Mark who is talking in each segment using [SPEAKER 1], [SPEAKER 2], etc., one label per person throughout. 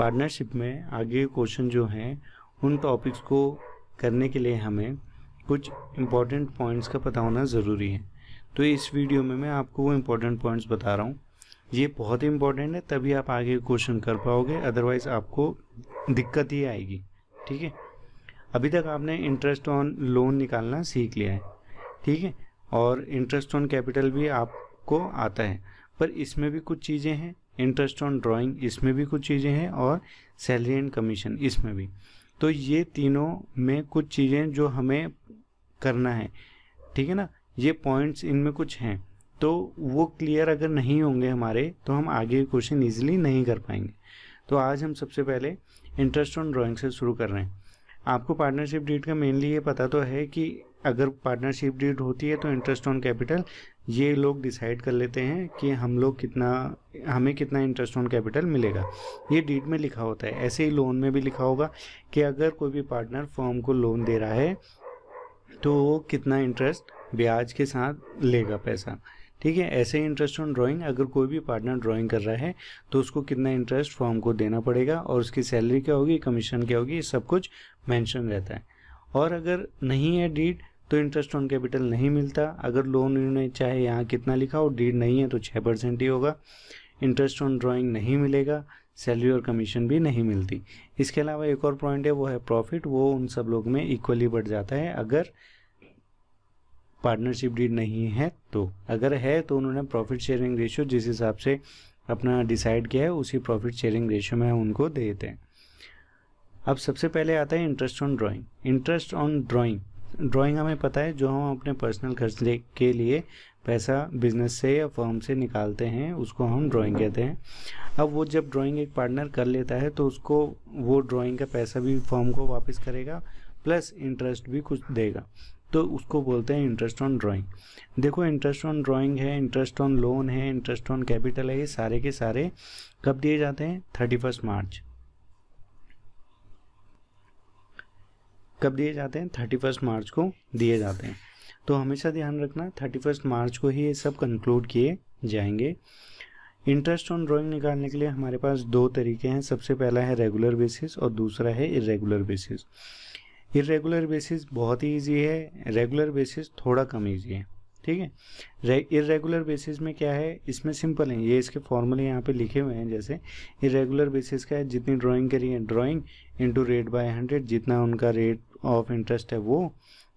[SPEAKER 1] partnership में आगे question जो हैं उन टॉपिक्स को करने के लिए हमें कुछ इम्पॉर्टेंट पॉइंट्स का पता होना ज़रूरी है तो इस वीडियो में मैं आपको वो इम्पॉर्टेंट पॉइंट्स बता रहा हूँ ये बहुत ही इम्पॉर्टेंट है तभी आप आगे क्वेश्चन कर पाओगे अदरवाइज़ आपको दिक्कत ही आएगी ठीक है अभी तक आपने इंटरेस्ट ऑन लोन निकालना सीख लिया है ठीक है और इंटरेस्ट ऑन कैपिटल भी आपको आता है पर इसमें भी कुछ चीज़ें हैं इंटरेस्ट ऑन ड्राइंग इसमें भी कुछ चीज़ें हैं और सैलरी एंड कमीशन इसमें भी तो ये तीनों में कुछ चीज़ें जो हमें करना है ठीक है ना ये पॉइंट्स इनमें कुछ हैं तो वो क्लियर अगर नहीं होंगे हमारे तो हम आगे क्वेश्चन ईजिली नहीं कर पाएंगे तो आज हम सबसे पहले इंटरेस्ट ऑन ड्राइंग से शुरू कर रहे हैं आपको पार्टनरशिप डीट का मेनली ये पता तो है कि अगर पार्टनरशिप डीट होती है तो इंटरेस्ट ऑन कैपिटल ये लोग डिसाइड कर लेते हैं कि हम लोग कितना हमें कितना इंटरेस्ट ऑन कैपिटल मिलेगा ये डीड में लिखा होता है ऐसे ही लोन में भी लिखा होगा कि अगर कोई भी पार्टनर फॉर्म को लोन दे रहा है तो वो कितना इंटरेस्ट ब्याज के साथ लेगा पैसा ठीक है ऐसे इंटरेस्ट ऑन ड्राइंग अगर कोई भी पार्टनर ड्राइंग कर रहा है तो उसको कितना इंटरेस्ट फॉर्म को देना पड़ेगा और उसकी सैलरी क्या होगी कमीशन क्या होगी सब कुछ मेंशन रहता है और अगर नहीं है डीड तो इंटरेस्ट ऑन कैपिटल नहीं मिलता अगर लोन इन्होंने चाहे यहाँ कितना लिखा हो डीड नहीं है तो छः परसेंट ही होगा इंटरेस्ट ऑन ड्राइंग नहीं मिलेगा सैलरी और कमीशन भी नहीं मिलती इसके अलावा एक और पॉइंट है वो है प्रॉफिट वो उन सब लोग में इक्वली बढ़ जाता है अगर पार्टनरशिप डीड नहीं है तो अगर है तो उन्होंने प्रॉफिट शेयरिंग रेशियो जिस हिसाब से अपना डिसाइड किया है उसी प्रॉफिट शेयरिंग रेशियो में उनको देते हैं अब सबसे पहले आता है interest on drawing interest on drawing drawing हमें पता है जो हम अपने पर्सनल खर्च के लिए पैसा बिजनेस से या फर्म से निकालते हैं उसको हम ड्राइंग कहते हैं अब वो जब ड्राइंग एक पार्टनर कर लेता है तो उसको वो ड्राइंग का पैसा भी फर्म को वापस करेगा प्लस इंटरेस्ट भी कुछ देगा तो उसको बोलते हैं इंटरेस्ट ऑन ड्राइंग देखो इंटरेस्ट ऑन ड्राइंग है इंटरेस्ट ऑन लोन है इंटरेस्ट ऑन कैपिटल है ये सारे के सारे कब दिए जाते हैं थर्टी फर्स्ट मार्च कब दिए जाते हैं थर्टी फर्स्ट मार्च को दिए जाते हैं तो हमेशा ध्यान रखना थर्टी फर्स्ट मार्च को ही ये सब कंक्लूड किए जाएंगे इंटरेस्ट ऑन ड्राइंग निकालने के लिए हमारे पास दो तरीके हैं सबसे पहला है रेगुलर बेसिस और दूसरा है इरेगुलर बेसिस इरेगुलर बेसिस बहुत ही ईजी है रेगुलर बेसिस थोड़ा कम ईजी है ठीक है इरेगुलर बेसिस में क्या है इसमें सिंपल है ये इसके फॉर्मूले यहाँ पे लिखे हुए हैं जैसे इरेगुलर बेसिस का है जितनी ड्राइंग करी है drawing into rate by hundred जितना उनका रेट ऑफ इंटरेस्ट है वो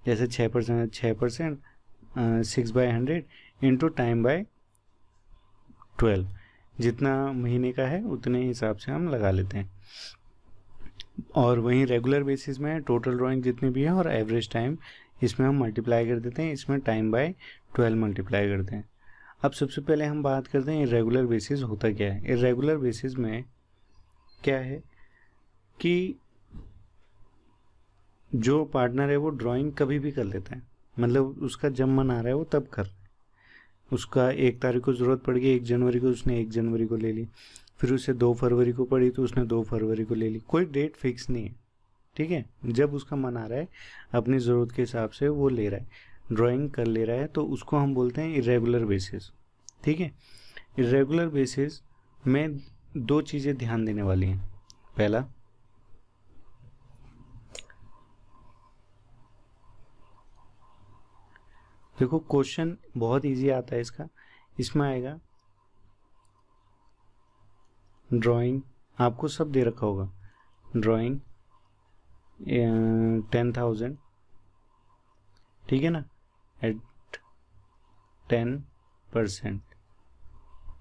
[SPEAKER 1] जैसे छः परसेंट छः percent six by hundred into time by twelve जितना महीने का है उतने हिसाब से हम लगा लेते हैं और वहीं रेगुलर बेसिस में टोटल ड्राइंग जितनी भी है और एवरेज टाइम इसमें हम मल्टीप्लाई कर देते हैं इसमें टाइम बाय ट्वेल्व मल्टीप्लाई करते हैं अब सबसे पहले हम बात करते हैं इरेगुलर बेसिस होता क्या है इरेगुलर बेसिस में क्या है कि जो पार्टनर है वो ड्राइंग कभी भी कर लेता है मतलब उसका जब मन आ रहा है वो तब कर उसका एक तारीख को ज़रूरत पड़ गई एक जनवरी को उसने एक जनवरी को ले ली फिर उसे दो फरवरी को पड़ी तो उसने दो फरवरी को ले ली कोई डेट फिक्स नहीं है ठीक है जब उसका मन आ रहा है अपनी ज़रूरत के हिसाब से वो ले रहा है ड्राइंग कर ले रहा है तो उसको हम बोलते हैं इरेगुलर बेसिस ठीक है इरेगुलर बेसिस में दो चीज़ें ध्यान देने वाली हैं पहला देखो क्वेश्चन बहुत इजी आता है इसका इसमें आएगा ड्राइंग आपको सब दे रखा होगा ड्राइंग टेन थाउजेंड ठीक है ना एट टेन परसेंट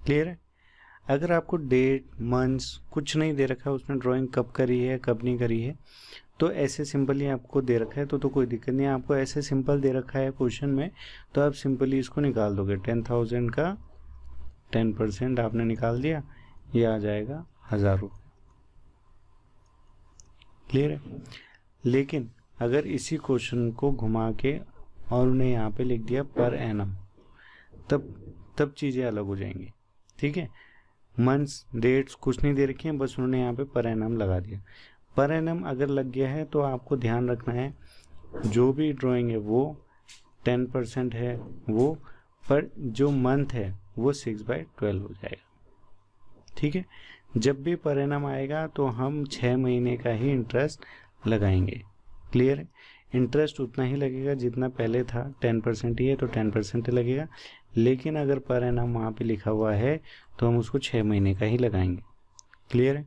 [SPEAKER 1] क्लियर है अगर आपको डेट मंथ्स कुछ नहीं दे रखा है उसने ड्राइंग कब करी है कब नहीं करी है तो ऐसे सिंपल ही आपको दे रखा है तो तो कोई दिक्कत नहीं आपको ऐसे सिंपल दे रखा है क्वेश्चन में तो आप सिंपली इसको निकाल दोगे टेन थाउजेंड का टेन परसेंट आपने निकाल दिया ये आ जाएगा हज़ार रुपये क्लियर है लेकिन अगर इसी क्वेश्चन को घुमा के और उन्हें यहाँ पे लिख दिया पर एनम तब तब चीज़ें अलग हो जाएंगी ठीक है मंथ्स डेट्स कुछ नहीं दे रखी हैं बस उन्होंने यहाँ पे पर एनम लगा दिया पर एनम अगर लग गया है तो आपको ध्यान रखना है जो भी ड्राइंग है वो टेन परसेंट है वो पर जो मंथ है वो सिक्स बाई ट्वेल्व हो जाएगा ठीक है जब भी पर परिणाम आएगा तो हम छः महीने का ही इंटरेस्ट लगाएंगे क्लियर है इंटरेस्ट उतना ही लगेगा जितना पहले था टेन परसेंट ही है तो टेन परसेंट ही लगेगा लेकिन अगर पर एम वहाँ पर लिखा हुआ है तो हम उसको छः महीने का ही लगाएंगे क्लियर है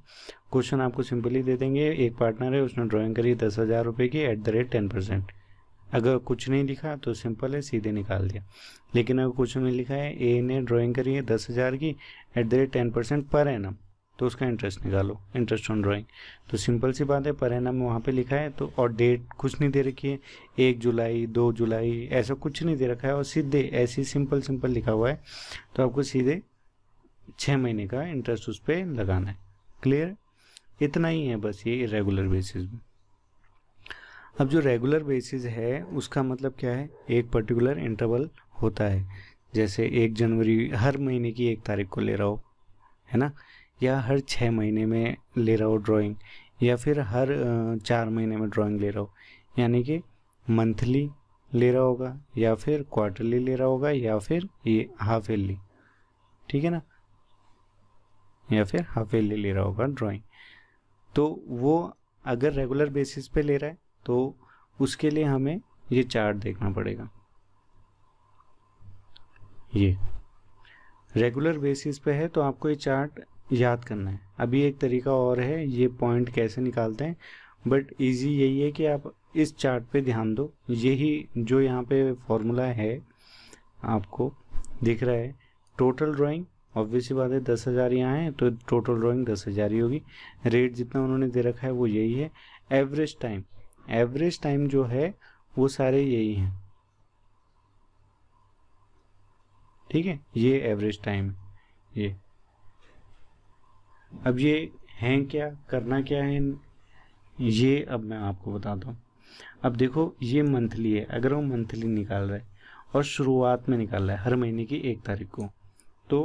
[SPEAKER 1] क्वेश्चन आपको सिंपली दे देंगे एक पार्टनर है उसने ड्राइंग करी दस हज़ार रुपये की at the rate ten percent अगर कुछ नहीं लिखा तो सिंपल है सीधे निकाल दिया लेकिन अगर कुछ नहीं लिखा है ए ने ड्राइंग करी है दस हज़ार की at the rate ten percent पर नम तो उसका इंटरेस्ट निकालो इंटरेस्ट ऑन ड्राइंग तो सिंपल सी बात है पर नम वहाँ पर लिखा है तो और डेट कुछ नहीं दे रखी है एक जुलाई दो जुलाई ऐसा कुछ नहीं दे रखा है और सीधे ऐसे सिंपल सिंपल लिखा हुआ है तो आपको सीधे छः महीने का इंटरेस्ट उस पर लगाना है क्लियर इतना ही है बस ये इरेगुलर बेसिस में अब जो रेगुलर बेसिस है उसका मतलब क्या है एक पर्टिकुलर इंटरवल होता है जैसे एक जनवरी हर महीने की एक तारीख को ले रहा हो है ना या हर छः महीने में ले रहा हो ड्राइंग या फिर हर चार महीने में ड्राइंग ले रहा हो यानी कि मंथली ले रहा होगा या फिर क्वार्टरली ले रहा होगा या फिर ये हाफ ईयरली ठीक है ना या फिर हाफ ईयरली ले रहा होगा ड्राइंग तो वो अगर रेगुलर बेसिस पे ले रहा है तो उसके लिए हमें ये चार्ट देखना पड़ेगा ये रेगुलर बेसिस पे है तो आपको ये चार्ट याद करना है अभी एक तरीका और है ये पॉइंट कैसे निकालते हैं बट इजी यही है कि आप इस चार्ट पे ध्यान दो यही जो यहाँ पे फॉर्मूला है आपको दिख रहा है टोटल ड्राइंग ऑब्वियस बात है दस हज़ार यहाँ है तो टोटल ड्राइंग दस हज़ार ही होगी रेट जितना उन्होंने दे रखा है वो यही है एवरेज टाइम एवरेज टाइम जो है वो सारे यही हैं ठीक है ये एवरेज टाइम ये अब ये हैं क्या करना क्या है ये अब मैं आपको बताता हूँ अब देखो ये मंथली है अगर वो मंथली निकाल रहा है और शुरुआत में निकाल रहा है हर महीने की एक तारीख को तो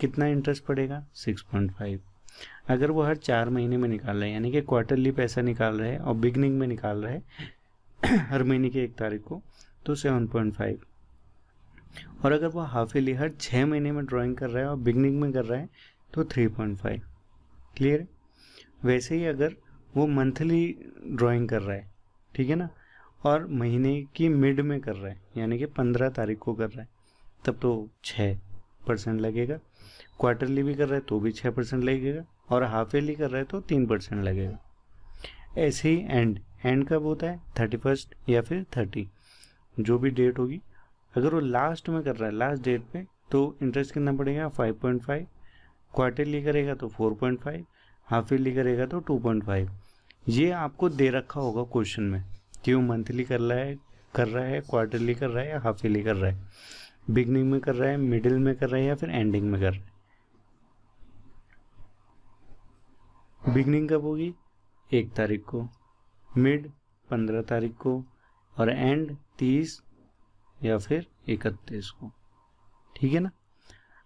[SPEAKER 1] कितना इंटरेस्ट पड़ेगा 6.5 अगर वो हर चार महीने में निकाल रहे हैं यानी कि क्वार्टरली पैसा निकाल रहे हैं और बिगनिंग में निकाल रहे हैं हर महीने की एक तारीख को तो 7.5 और अगर वो हाफ ईयरली हर छः महीने में ड्राइंग कर रहा है और बिगनिंग में कर रहा है तो 3.5 क्लियर वैसे ही अगर वो मंथली ड्राइंग कर रहा है ठीक है ना और महीने की मिड में कर रहा है यानी कि पंद्रह तारीख को कर रहा है तब तो छः परसेंट लगेगा क्वार्टरली भी कर रहे तो भी छः परसेंट लगेगा और हाफ ईयरली कर रहे तो तीन परसेंट लगेगा ऐसे ही एंड एंड कब होता है थर्टी फर्स्ट या फिर थर्टी जो भी डेट होगी अगर वो लास्ट में कर रहा है लास्ट डेट पे तो इंटरेस्ट कितना पड़ेगा फाइव पॉइंट फाइव क्वार्टरली करेगा तो four point five half yearly करेगा तो टू पॉइंट फाइव ये आपको दे रखा होगा क्वेश्चन में कि वो मंथली कर रहा है कर रहा है क्वार्टरली कर रहा है या हाफ ईयरली कर रहा है बिगनिंग में कर रहा है मिडिल में कर रहा है या फिर एंडिंग में कर रहा है बिगनिंग कब होगी एक तारीख को मिड पंद्रह तारीख को और एंड तीस या फिर इकतीस को ठीक है ना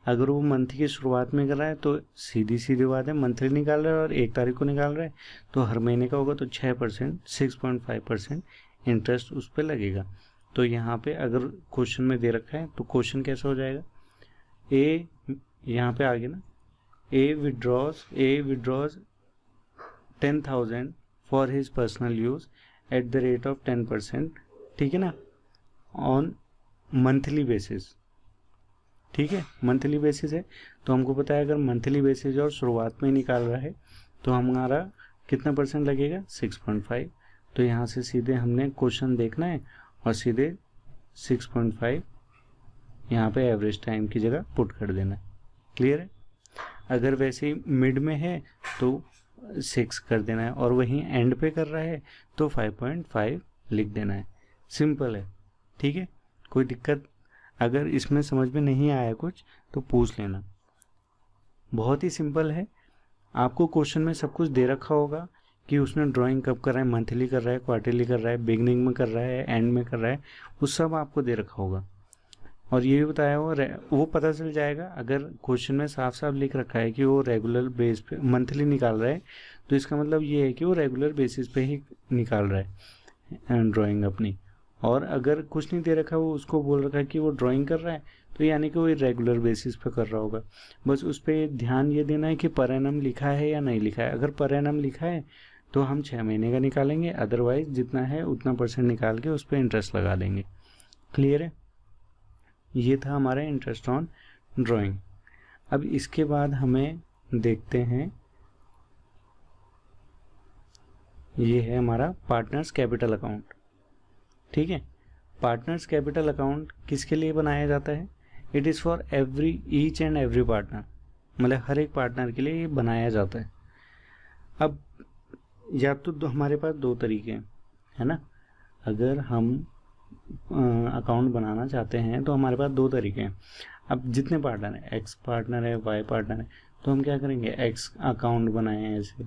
[SPEAKER 1] अगर वो मंथ की शुरुआत में कर रहा है तो सीधी सीधी बात है मंथली निकाल रहा है और एक तारीख को निकाल रहा है तो हर महीने का होगा तो छः percent six point five percent interest उस पर लगेगा तो यहाँ पे अगर क्वेश्चन में दे रखा है तो क्वेश्चन कैसा हो जाएगा ए यहाँ पे आगे ना A withdraws A withdraws ten thousand for his personal use at the rate of ten percent ठीक है ना ऑन मंथली बेसिस ठीक है मंथली बेसिस है तो हमको पता है अगर मंथली बेसिस और शुरुआत में निकाल रहा है तो हमारा कितना परसेंट लगेगा सिक्स पॉइंट फाइव तो यहाँ से सीधे हमने क्वेश्चन देखना है और सीधे 6.5 यहाँ पे एवरेज टाइम की जगह पुट कर देना है क्लियर है अगर वैसे मिड में है तो सिक्स कर देना है और वहीं एंड पे कर रहा है तो 5.5 लिख देना है सिंपल है ठीक है कोई दिक्कत अगर इसमें समझ में नहीं आया कुछ तो पूछ लेना बहुत ही सिंपल है आपको क्वेश्चन में सब कुछ दे रखा होगा कि उसने ड्राइंग कब कर रहा है मंथली कर रहा है क्वार्टरली कर रहा है बिगनिंग में कर रहा है एंड में कर रहा है वो सब आपको दे रखा होगा और ये भी बताया हो वो पता चल जाएगा अगर क्वेश्चन में साफ साफ लिख रखा है कि वो रेगुलर बेस पे मंथली निकाल रहा है तो इसका मतलब ये है कि वो रेगुलर बेसिस पे ही निकाल रहा है ड्राइंग अपनी और अगर कुछ नहीं दे रखा वो उसको बोल रखा है कि वो ड्राइंग कर रहा है तो यानी कि वो रेगुलर बेसिस पे कर रहा होगा बस उस पर ध्यान ये देना है कि पर लिखा है या नहीं लिखा है अगर पर लिखा है तो हम छः महीने का निकालेंगे अदरवाइज जितना है उतना परसेंट निकाल के उस पर इंटरेस्ट लगा देंगे क्लियर है ये था हमारा इंटरेस्ट ऑन ड्राइंग अब इसके बाद हमें देखते हैं ये है हमारा पार्टनर्स कैपिटल अकाउंट ठीक है पार्टनर्स कैपिटल अकाउंट किसके लिए बनाया जाता है it is for every each and every partner मतलब हर एक पार्टनर के लिए ये बनाया जाता है अब या तो दो हमारे पास दो तरीके हैं है ना अगर हम अकाउंट बनाना चाहते हैं तो हमारे पास दो तरीके हैं अब जितने पार्टनर हैं एक्स पार्टनर है वाई पार्टनर है तो हम क्या करेंगे एक्स अकाउंट बनाएं ऐसे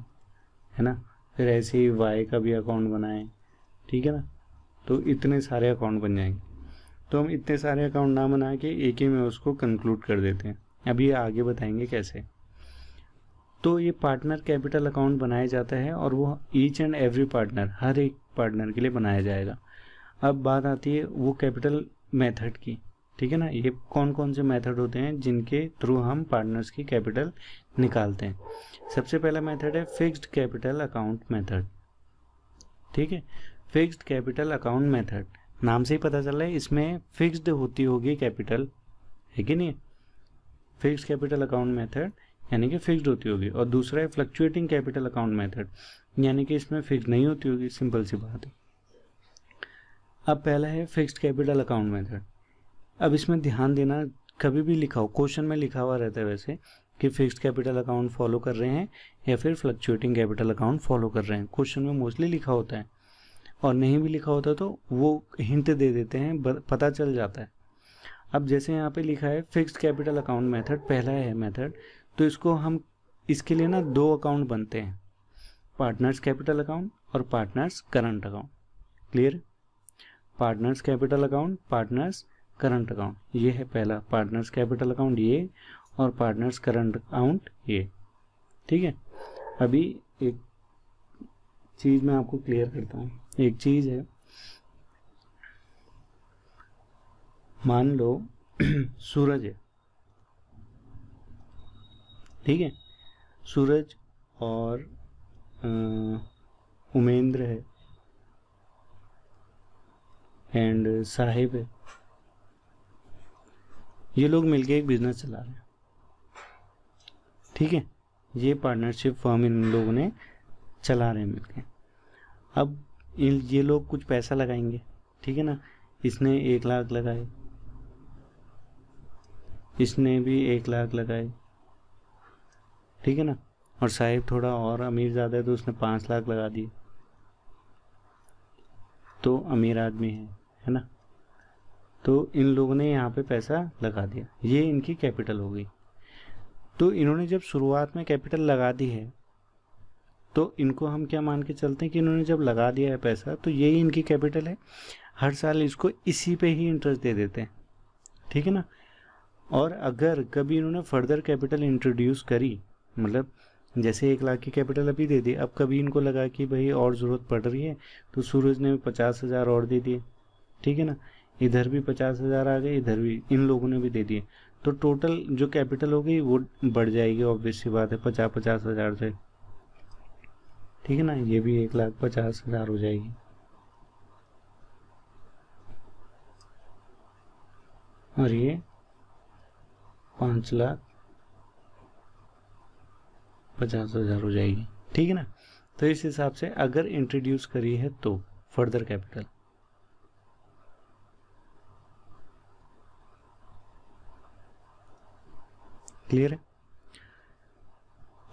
[SPEAKER 1] है ना फिर ऐसे ही वाई का भी अकाउंट बनाएं ठीक है ना तो इतने सारे अकाउंट बन जाएंगे तो हम इतने सारे अकाउंट ना बना के एक ही में उसको कंक्लूड कर देते हैं अभी आगे बताएंगे कैसे तो ये पार्टनर कैपिटल अकाउंट बनाया जाता है और वो ईच एंड एवरी पार्टनर हर एक पार्टनर के लिए बनाया जाएगा अब बात आती है वो कैपिटल मेथड की ठीक है ना ये कौन कौन से मेथड होते हैं जिनके थ्रू हम पार्टनर्स की कैपिटल निकालते हैं सबसे पहला मेथड है फिक्स्ड कैपिटल अकाउंट मेथड ठीक है फिक्स्ड कैपिटल अकाउंट मेथड नाम से ही पता चल रहा है इसमें फिक्स्ड होती होगी कैपिटल है कि नहीं फिक्स्ड कैपिटल अकाउंट मेथड यानी कि फिक्स्ड होती होगी और दूसरा है फ्लक्चुएटिंग कैपिटल अकाउंट मेथड यानी कि इसमें फिक्स नहीं होती होगी सिंपल सी बात है अब पहला है फिक्स्ड कैपिटल अकाउंट मेथड अब इसमें ध्यान देना कभी भी लिखा हो क्वेश्चन में लिखा हुआ रहता है वैसे कि फिक्स्ड कैपिटल अकाउंट फॉलो कर रहे हैं या फिर फ्लक्चुएटिंग कैपिटल अकाउंट फॉलो कर रहे हैं क्वेश्चन में मोस्टली लिखा होता है और नहीं भी लिखा होता तो वो हिंट दे देते हैं पता चल जाता है अब जैसे यहाँ पे लिखा है फिक्स्ड कैपिटल अकाउंट मेथड पहला है मेथड तो इसको हम इसके लिए ना दो अकाउंट बनते हैं पार्टनर्स कैपिटल अकाउंट और partners current account clear partners capital account partners current account ये है पहला पार्टनर्स कैपिटल अकाउंट ये और पार्टनर्स करंट अकाउंट ये ठीक है अभी एक चीज़ मैं आपको क्लियर करता हूँ एक चीज़ है मान लो सूरज है ठीक है सूरज और उमेंद्र है एंड साहिब है ये लोग मिलके एक बिजनेस चला रहे हैं ठीक है ये पार्टनरशिप फॉर्म इन लोगों ने चला रहे हैं मिलके अब इन ये लोग कुछ पैसा लगाएंगे ठीक है ना इसने एक लाख लगाए इसने भी एक लाख लगाए ठीक है ना और साहिब थोड़ा और अमीर ज़्यादा है तो उसने पाँच लाख लगा दिए तो अमीर आदमी है है ना तो इन लोगों ने यहाँ पे पैसा लगा दिया ये इनकी कैपिटल हो गई तो इन्होंने जब शुरुआत में कैपिटल लगा दी है तो इनको हम क्या मान के चलते हैं कि इन्होंने जब लगा दिया है पैसा तो यही इनकी कैपिटल है हर साल इसको इसी पे ही इंटरेस्ट दे देते हैं ठीक है ना और अगर कभी इन्होंने फर्दर कैपिटल इंट्रोड्यूस करी मतलब जैसे एक लाख की कैपिटल अभी दे दी अब कभी इनको लगा कि भाई और ज़रूरत पड़ रही है तो सूरज ने पचास हज़ार और दे दिए ठीक है ना इधर भी पचास हज़ार आ गए इधर भी इन लोगों ने भी दे दिए तो टोटल जो कैपिटल होगी वो बढ़ जाएगी ऑब्वियस सी बात है पचास पचास हज़ार से ठीक है ना ये भी एक लाख पचास हज़ार हो जाएगी और ये पाँच लाख पचास हज़ार हो जाएगी ठीक है ना तो इस हिसाब से अगर इंट्रोड्यूस करी है तो फर्दर कैपिटल क्लियर है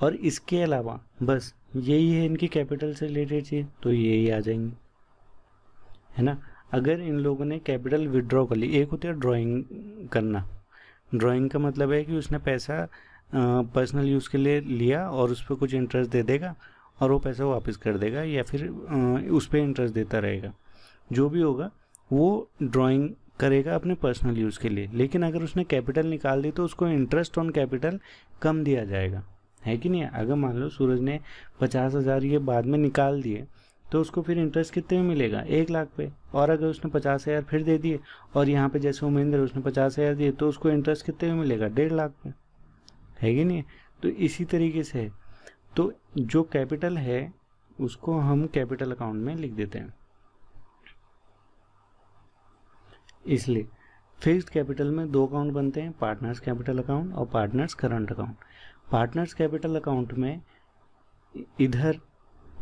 [SPEAKER 1] और इसके अलावा बस यही है इनकी कैपिटल से रिलेटेड चीज़ तो यही आ जाएंगी है ना अगर इन लोगों ने कैपिटल विड्रॉ कर ली एक होता है ड्राइंग करना ड्राइंग का मतलब है कि उसने पैसा पर्सनल यूज़ के लिए लिया और उस पर कुछ इंटरेस्ट दे देगा और वो पैसा वापस कर देगा या फिर उस पर इंटरेस्ट देता रहेगा जो भी होगा वो ड्राइंग करेगा अपने पर्सनल यूज़ के लिए लेकिन अगर उसने कैपिटल निकाल दी तो उसको इंटरेस्ट ऑन कैपिटल कम दिया जाएगा है कि नहीं अगर मान लो सूरज ने पचास हज़ार ये बाद में निकाल दिए तो उसको फिर इंटरेस्ट कितने में मिलेगा एक लाख पे और अगर उसने पचास हज़ार फिर दे दिए और यहाँ पे जैसे उमेंद्र उसने पचास हज़ार दिए तो उसको इंटरेस्ट कितने में मिलेगा डेढ़ लाख पे है कि नहीं तो इसी तरीके से तो जो कैपिटल है उसको हम कैपिटल अकाउंट में लिख देते हैं इसलिए फिक्स्ड कैपिटल में दो अकाउंट बनते हैं पार्टनर्स कैपिटल अकाउंट और partners current account partners capital account में इधर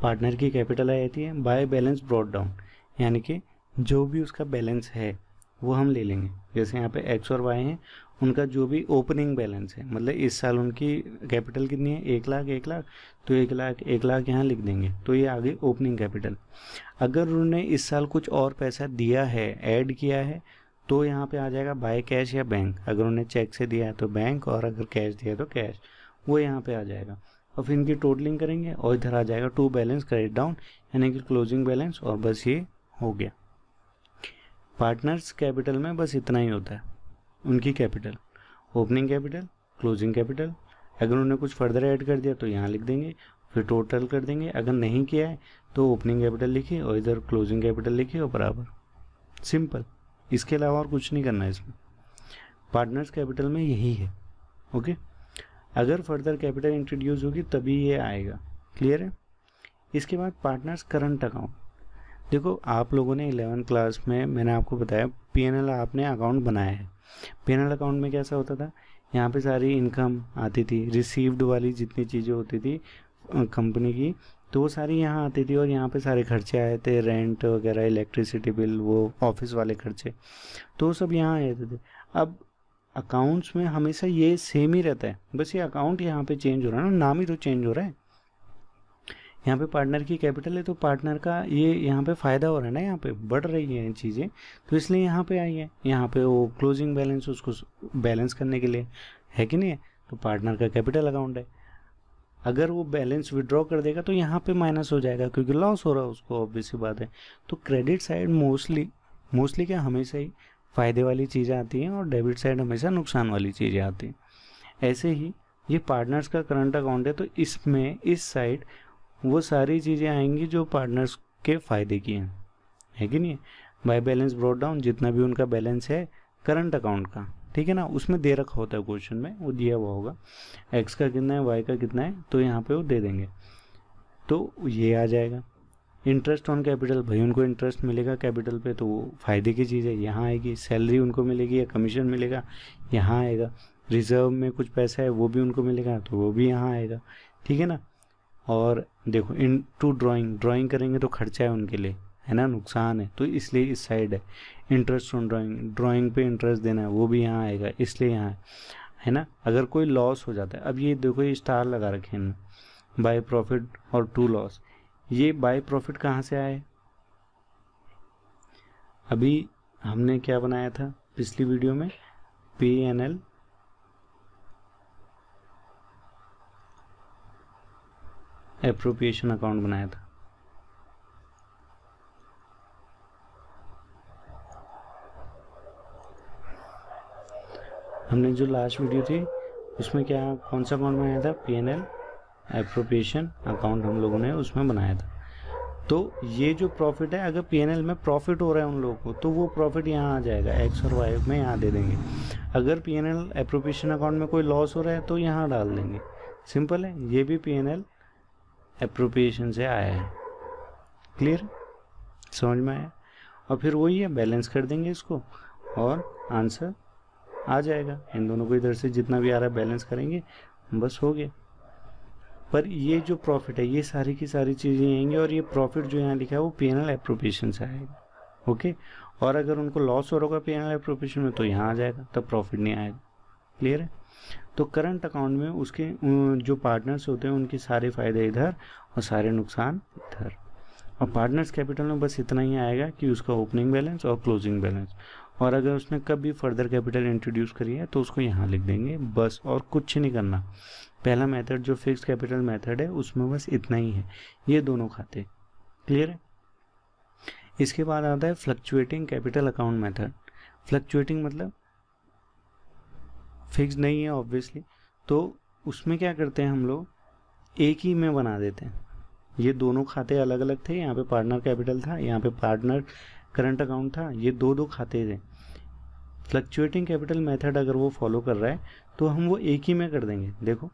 [SPEAKER 1] पार्टनर की कैपिटल आ जाती है बाय बैलेंस ब्रॉड डाउन यानी कि जो भी उसका बैलेंस है वो हम ले लेंगे जैसे यहाँ पे एक्स और वाई हैं उनका जो भी ओपनिंग बैलेंस है मतलब इस साल उनकी कैपिटल कितनी है एक लाख एक लाख तो एक लाख एक लाख यहाँ लिख देंगे तो ये आगे ओपनिंग कैपिटल अगर उन्होंने इस साल कुछ और पैसा दिया है ऐड किया है तो यहाँ पे आ जाएगा बाय कैश या बैंक अगर उन्हें चेक से दिया है तो बैंक और अगर कैश दिया तो कैश वो यहाँ पे आ जाएगा और फिर इनकी टोटलिंग करेंगे और इधर आ जाएगा टू बैलेंस क्रेडिट डाउन यानी कि क्लोजिंग बैलेंस और बस ये हो गया पार्टनर्स कैपिटल में बस इतना ही होता है उनकी capital opening capital closing capital अगर उन्होंने कुछ फर्दर ऐड कर दिया तो यहाँ लिख देंगे फिर टोटल कर देंगे अगर नहीं किया है तो ओपनिंग कैपिटल लिखिए और इधर क्लोजिंग कैपिटल लिखिए और बराबर सिंपल इसके अलावा और कुछ नहीं करना है इसमें पार्टनर्स कैपिटल में यही है ओके अगर फर्दर कैपिटल इंट्रोड्यूस होगी तभी ये आएगा क्लियर है इसके बाद पार्टनर्स करंट अकाउंट देखो आप लोगों ने इलेवन क्लास में मैंने आपको बताया पी आपने अकाउंट बनाया है पी अकाउंट में कैसा होता था यहाँ पे सारी इनकम आती थी रिसीव्ड वाली जितनी चीज़ें होती थी कंपनी की तो वो सारी यहाँ आती थी और यहाँ पे सारे खर्चे आए थे रेंट वगैरह इलेक्ट्रिसिटी बिल वो ऑफिस वाले खर्चे तो वो सब यहाँ आते थे अब अकाउंट्स में हमेशा ये सेम ही रहता है बस ये अकाउंट यहाँ पे चेंज हो रहा है ना नाम ही तो चेंज हो रहा है यहाँ पे पार्टनर की कैपिटल है तो पार्टनर का ये यहाँ पे फ़ायदा हो रहा है ना यहाँ पे बढ़ रही है चीज़ें तो इसलिए यहाँ पे आई है यहाँ पे वो क्लोजिंग बैलेंस उसको बैलेंस करने के लिए है कि नहीं है तो पार्टनर का कैपिटल अकाउंट है अगर वो बैलेंस विड्रॉ कर देगा तो यहाँ पे माइनस हो जाएगा क्योंकि लॉस हो रहा है उसको ऑब्वियसली बात है तो क्रेडिट साइड मोस्टली मोस्टली क्या हमेशा ही फ़ायदे वाली चीज़ें आती हैं और डेबिट साइड हमेशा नुकसान वाली चीज़ें आती हैं ऐसे ही ये पार्टनर्स का करंट अकाउंट है तो इसमें इस साइड वो सारी चीज़ें आएंगी जो पार्टनर्स के फ़ायदे की हैं है कि नहीं बाय बैलेंस ब्रॉड डाउन जितना भी उनका बैलेंस है करंट अकाउंट का ठीक है ना उसमें दे रखा होता है क्वेश्चन में वो दिया हुआ होगा एक्स का कितना है वाई का कितना है तो यहाँ पे वो दे देंगे तो ये आ जाएगा इंटरेस्ट ऑन कैपिटल भाई उनको इंटरेस्ट मिलेगा कैपिटल पे तो वो फ़ायदे की चीज़ है यहाँ आएगी सैलरी उनको मिलेगी या कमीशन मिलेगा यहाँ आएगा रिजर्व में कुछ पैसा है वो भी उनको मिलेगा तो वो भी यहाँ आएगा ठीक है ना और देखो इन टू ड्राइंग ड्राइंग करेंगे तो खर्चा है उनके लिए है ना नुकसान है तो इसलिए इस साइड है इंटरेस्ट ऑन ड्राइंग ड्राइंग पे इंटरेस्ट देना है वो भी यहाँ आएगा इसलिए यहाँ है है ना अगर कोई लॉस हो जाता है अब ये देखो ये स्टार लगा रखे हैं बाय प्रॉफिट और टू लॉस ये बाय प्रॉफिट कहाँ से आए अभी हमने क्या बनाया था पिछली वीडियो में P N L appropriation account बनाया था हमने जो लास्ट वीडियो थी उसमें क्या कौन सा अकाउंट बनाया था P N L appropriation account हम लोगों ने उसमें बनाया था तो ये जो प्रॉफिट है अगर पी में प्रॉफिट हो रहा है उन लोगों को तो वो प्रॉफिट यहाँ आ जाएगा एक्स और वाई में यहाँ दे देंगे अगर P N L appropriation account में कोई लॉस हो रहा है तो यहाँ डाल देंगे सिंपल है ये भी पी एन एल अप्रोप्रिएशन से आया है क्लियर समझ में आया और फिर वही है बैलेंस कर देंगे इसको और आंसर आ जाएगा इन दोनों को इधर से जितना भी आ रहा है बैलेंस करेंगे बस हो गया पर ये जो प्रॉफिट है ये सारी की सारी चीज़ें आएंगी और ये प्रॉफिट जो यहाँ लिखा है वो पी एन एल एप्रोप्रिएशन से आएगा ओके और अगर उनको लॉस हो रहा होगा पी एन एल एप्रोप्रिएशन में तो यहाँ आ जाएगा तब प्रॉफिट नहीं आएगा क्लियर है तो करंट अकाउंट में उसके जो पार्टनर्स होते हैं उनके सारे फ़ायदे इधर और सारे नुकसान इधर और पार्टनर्स कैपिटल में बस इतना ही आएगा कि उसका ओपनिंग बैलेंस और क्लोजिंग बैलेंस और अगर उसने कभी फर्दर कैपिटल इंट्रोड्यूस करी है तो उसको यहाँ लिख देंगे बस और कुछ नहीं करना पहला मेथड जो फिक्स कैपिटल मेथड है उसमें बस इतना ही है ये दोनों खाते क्लियर है इसके बाद आता है fluctuating capital account method fluctuating मतलब फिक्स नहीं है ऑब्वियसली तो उसमें क्या करते हैं हम लोग एक ही में बना देते हैं ये दोनों खाते अलग अलग थे यहाँ पे पार्टनर कैपिटल था यहाँ पे पार्टनर करंट अकाउंट था ये दो दो खाते थे फ्लक्चुएटिंग कैपिटल मेथड अगर वो फॉलो कर रहा है तो हम वो एक ही में कर देंगे देखो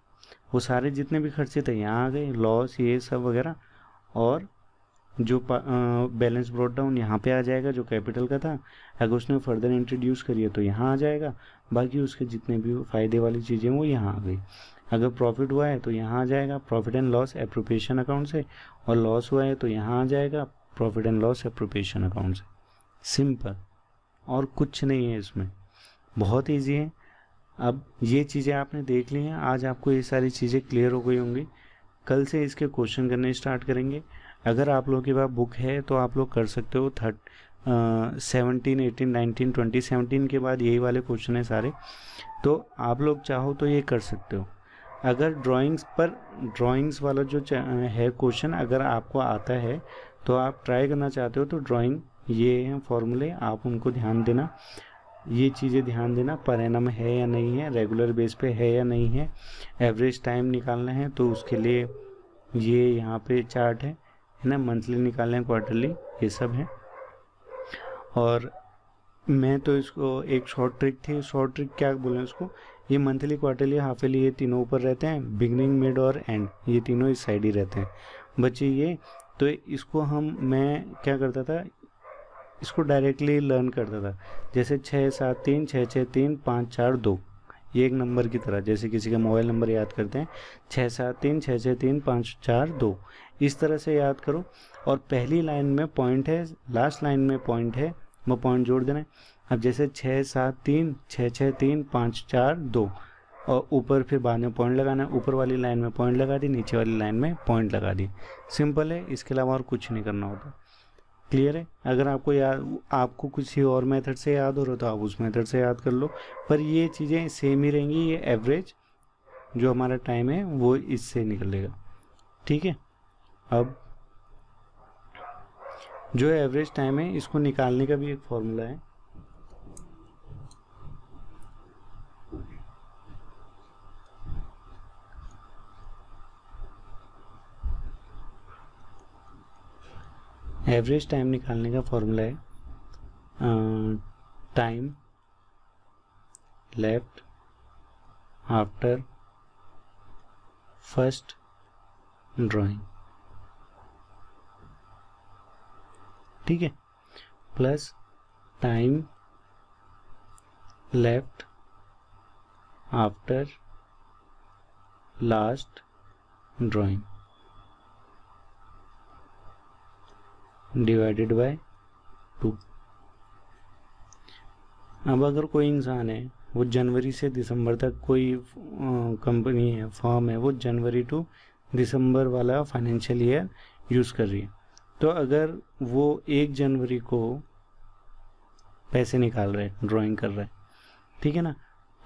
[SPEAKER 1] वो सारे जितने भी खर्चे थे यहाँ आ गए लॉस ये सब वगैरह और जो बैलेंस ब्रॉड डाउन यहाँ पे आ जाएगा जो कैपिटल का था अगर उसने फर्दर इंट्रोड्यूस करिए तो यहाँ आ जाएगा बाकी उसके जितने भी फ़ायदे वाली चीज़ें वो यहाँ आ गई अगर प्रॉफिट हुआ है तो यहाँ आ जाएगा profit and loss appropriation account से और लॉस हुआ है तो यहाँ आ जाएगा profit and loss appropriation account से सिंपल और कुछ नहीं है इसमें बहुत ईजी है अब ये चीज़ें आपने देख ली हैं आज आपको ये सारी चीज़ें क्लियर हो गई होंगी कल से इसके क्वेश्चन करने स्टार्ट करेंगे अगर आप लोगों के पास बुक है तो आप लोग कर सकते हो थर्ट seventeen eighteen nineteen twenty seventeen के बाद यही वाले क्वेश्चन हैं सारे तो आप लोग चाहो तो ये कर सकते हो अगर ड्राइंग्स पर ड्राइंग्स वाला जो है क्वेश्चन अगर आपको आता है तो आप ट्राई करना चाहते हो तो ड्राइंग ये हैं फॉर्मूले आप उनको ध्यान देना ये चीज़ें ध्यान देना एनम है या नहीं है रेगुलर बेस पे है या नहीं है एवरेज टाइम निकालना है तो उसके लिए ये यहाँ पे चार्ट है है ना मंथली निकालें क्वार्टरली ये सब है और मैं तो इसको एक शॉर्ट ट्रिक थी शॉर्ट ट्रिक क्या बोले उसको ये मंथली क्वार्टरली हाफ एली ये तीनों ऊपर रहते हैं बिगनिंग मिड और एंड ये तीनों इस साइड ही रहते हैं बच्चे ये तो इसको हम मैं क्या करता था इसको डायरेक्टली लर्न करता था जैसे छः सात तीन छः छः तीन पाँच चार दो ये एक नंबर की तरह जैसे किसी का मोबाइल नंबर याद करते हैं छः सात तीन छः छः तीन पाँच चार दो इस तरह से याद करो और पहली लाइन में पॉइंट है लास्ट लाइन में पॉइंट है वो पॉइंट जोड़ देना है अब जैसे छः सात तीन छः छः तीन पाँच चार दो और ऊपर फिर बाद में पॉइंट लगाना है ऊपर वाली लाइन में पॉइंट लगा दी नीचे वाली लाइन में पॉइंट लगा दी सिंपल है इसके अलावा और कुछ नहीं करना होता क्लियर है अगर आपको याद आपको किसी और मेथड से याद हो रहा तो आप उस मेथड से याद कर लो पर ये चीज़ें सेम ही रहेंगी ये एवरेज जो हमारा टाइम है वो इससे निकलेगा ठीक है अब जो एवरेज टाइम है इसको निकालने का भी एक फॉर्मूला है एवरेज टाइम निकालने का फॉर्मूला है time left after first drawing ठीक है plus time left after last drawing divided by two अब अगर कोई इंसान है वो जनवरी से दिसंबर तक कोई कंपनी है फॉर्म है वो जनवरी टू दिसंबर वाला फाइनेंशियल ईयर यूज़ कर रही है तो अगर वो एक जनवरी को पैसे निकाल रहे हैं ड्राइंग कर रहे हैं ठीक है ना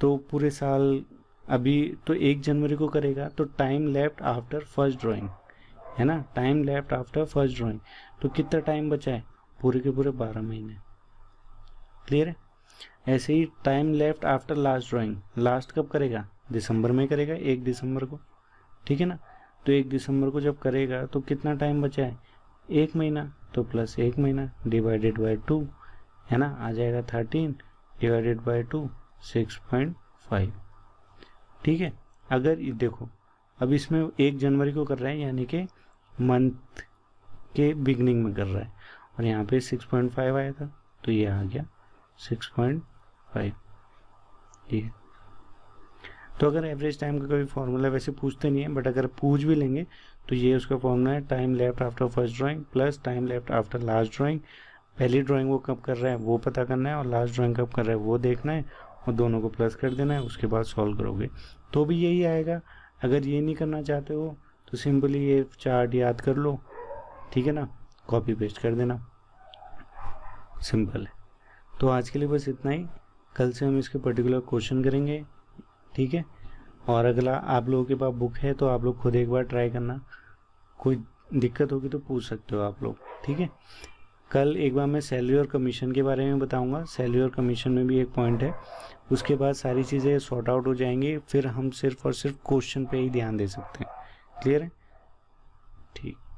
[SPEAKER 1] तो पूरे साल अभी तो एक जनवरी को करेगा तो time left after first drawing है ना time left after first drawing तो कितना टाइम बचा है पूरे के पूरे बारह महीने क्लियर है ऐसे ही time left after last drawing last कब करेगा दिसंबर में करेगा एक दिसंबर को ठीक है ना तो एक दिसंबर को जब करेगा तो कितना टाइम बचा है एक महीना तो प्लस एक महीना डिवाइडेड बाय टू है ना आ जाएगा thirteen divided by two six point five ठीक है अगर देखो अब इसमें एक जनवरी को कर रहा है यानी कि मंथ के बिगनिंग में कर रहा है और यहाँ पे फाइव आया था तो ये आ गया सिक्स पॉइंट फाइव ठीक है तो अगर एवरेज टाइम का कोई फॉर्मूला वैसे पूछते नहीं है बट अगर पूछ भी लेंगे तो ये उसका फॉर्मूला है time left after first drawing plus time left after last drawing पहली ड्राइंग वो कब कर रहा है वो पता करना है और लास्ट ड्राइंग कब कर रहा है वो देखना है और दोनों को प्लस कर देना है उसके बाद सॉल्व करोगे तो भी यही आएगा अगर ये नहीं करना चाहते हो तो सिंपली ये चार्ट याद कर लो ठीक है ना कॉपी पेस्ट कर देना सिंपल है तो आज के लिए बस इतना ही कल से हम इसके पर्टिकुलर क्वेश्चन करेंगे ठीक है और अगला आप लोगों के पास बुक है तो आप लोग खुद एक बार ट्राई करना कोई दिक्कत होगी तो पूछ सकते हो आप लोग ठीक है कल एक बार मैं सैलरी और कमीशन के बारे में बताऊंगा सैलरी और कमीशन में भी एक पॉइंट है उसके बाद सारी चीज़ें सॉर्ट आउट हो जाएंगी फिर हम सिर्फ और सिर्फ क्वेश्चन पे ही ध्यान दे सकते हैं क्लियर है ठीक